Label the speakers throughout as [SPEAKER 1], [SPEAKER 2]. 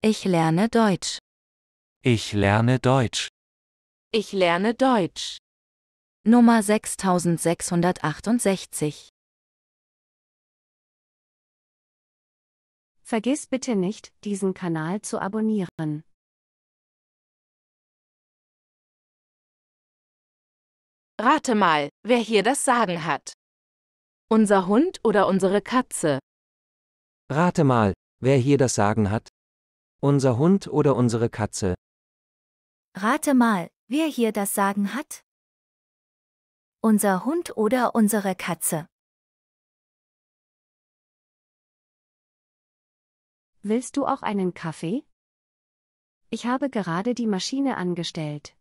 [SPEAKER 1] Ich lerne Deutsch.
[SPEAKER 2] Ich lerne Deutsch.
[SPEAKER 1] Ich lerne Deutsch. Nummer 6668. Vergiss bitte nicht, diesen Kanal zu abonnieren. Rate mal, wer hier das Sagen hat. Unser Hund oder unsere Katze?
[SPEAKER 2] Rate mal, wer hier das Sagen hat. Unser Hund oder unsere Katze?
[SPEAKER 1] Rate mal, wer hier das Sagen hat? Unser Hund oder unsere Katze? Willst du auch einen Kaffee? Ich habe gerade die Maschine angestellt.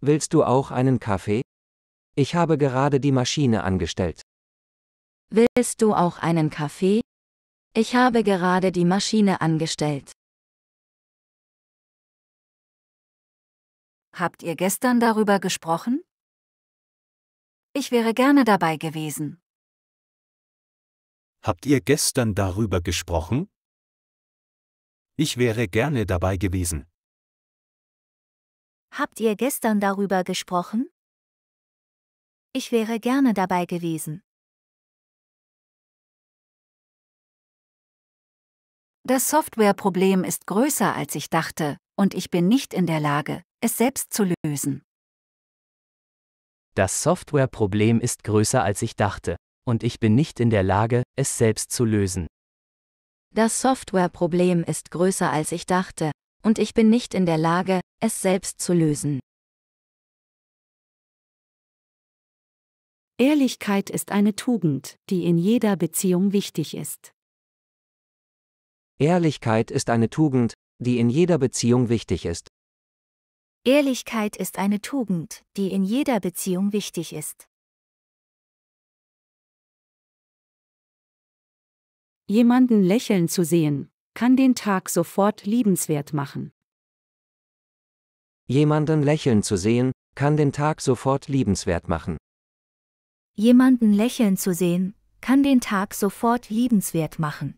[SPEAKER 2] Willst du auch einen Kaffee? Ich habe gerade die Maschine angestellt.
[SPEAKER 1] Willst du auch einen Kaffee? Ich habe gerade die Maschine angestellt. Habt ihr gestern darüber gesprochen? Ich wäre gerne dabei gewesen. Habt ihr gestern darüber gesprochen? Ich wäre gerne dabei gewesen. Habt ihr gestern darüber gesprochen? Ich wäre gerne dabei gewesen. Das Softwareproblem ist größer, als ich dachte und ich bin nicht in der Lage, es selbst zu lösen.
[SPEAKER 2] Das Softwareproblem ist größer als ich dachte, und ich bin nicht in der Lage, es selbst zu lösen.
[SPEAKER 1] Das Softwareproblem ist größer als ich dachte, und ich bin nicht in der Lage, es selbst zu lösen. Ehrlichkeit ist eine Tugend, die in jeder Beziehung
[SPEAKER 2] wichtig ist. Ehrlichkeit ist eine Tugend, die in jeder Beziehung wichtig ist.
[SPEAKER 1] Ehrlichkeit ist eine Tugend, die in jeder Beziehung wichtig ist. Jemanden lächeln zu sehen, kann den Tag sofort liebenswert machen.
[SPEAKER 2] Jemanden lächeln zu sehen, kann den Tag sofort liebenswert machen.
[SPEAKER 1] Jemanden lächeln zu sehen, kann den Tag sofort liebenswert machen.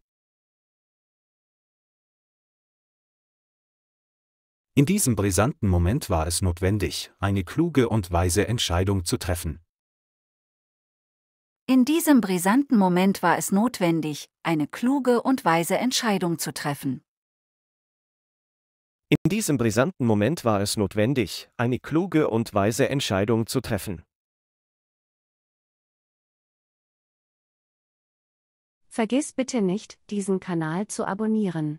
[SPEAKER 2] In diesem brisanten Moment war es notwendig, eine kluge und weise Entscheidung zu treffen.
[SPEAKER 1] In diesem brisanten Moment war es notwendig, eine kluge und weise Entscheidung zu treffen.
[SPEAKER 2] In diesem brisanten Moment war es notwendig, eine kluge und weise Entscheidung zu treffen.
[SPEAKER 1] Vergiss bitte nicht, diesen Kanal zu abonnieren.